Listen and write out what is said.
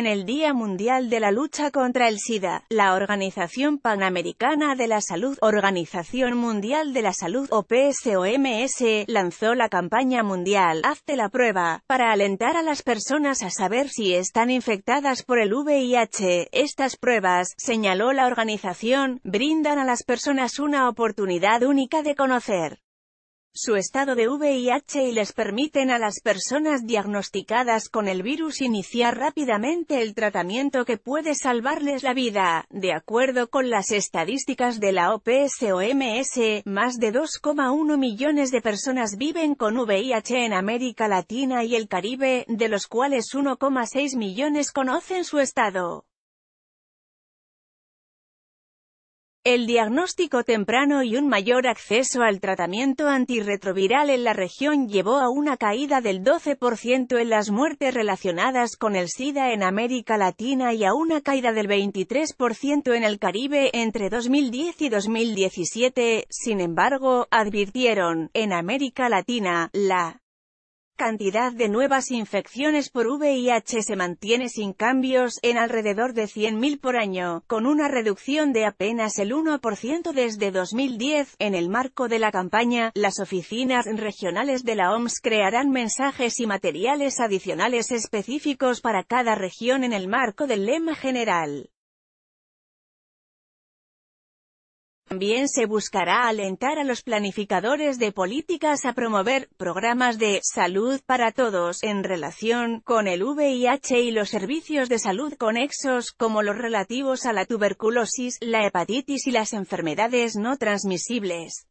en el Día Mundial de la Lucha contra el SIDA, la Organización Panamericana de la Salud, Organización Mundial de la Salud o PSOMS, lanzó la campaña mundial Hazte la prueba, para alentar a las personas a saber si están infectadas por el VIH. Estas pruebas, señaló la organización, brindan a las personas una oportunidad única de conocer su estado de VIH y les permiten a las personas diagnosticadas con el virus iniciar rápidamente el tratamiento que puede salvarles la vida. De acuerdo con las estadísticas de la OPSOMS, más de 2,1 millones de personas viven con VIH en América Latina y el Caribe, de los cuales 1,6 millones conocen su estado. el diagnóstico temprano y un mayor acceso al tratamiento antirretroviral en la región llevó a una caída del 12% en las muertes relacionadas con el SIDA en América Latina y a una caída del 23% en el Caribe entre 2010 y 2017. Sin embargo, advirtieron, en América Latina, la la cantidad de nuevas infecciones por VIH se mantiene sin cambios, en alrededor de 100.000 por año, con una reducción de apenas el 1% desde 2010. En el marco de la campaña, las oficinas regionales de la OMS crearán mensajes y materiales adicionales específicos para cada región en el marco del lema general. También se buscará alentar a los planificadores de políticas a promover programas de salud para todos en relación con el VIH y los servicios de salud conexos como los relativos a la tuberculosis, la hepatitis y las enfermedades no transmisibles.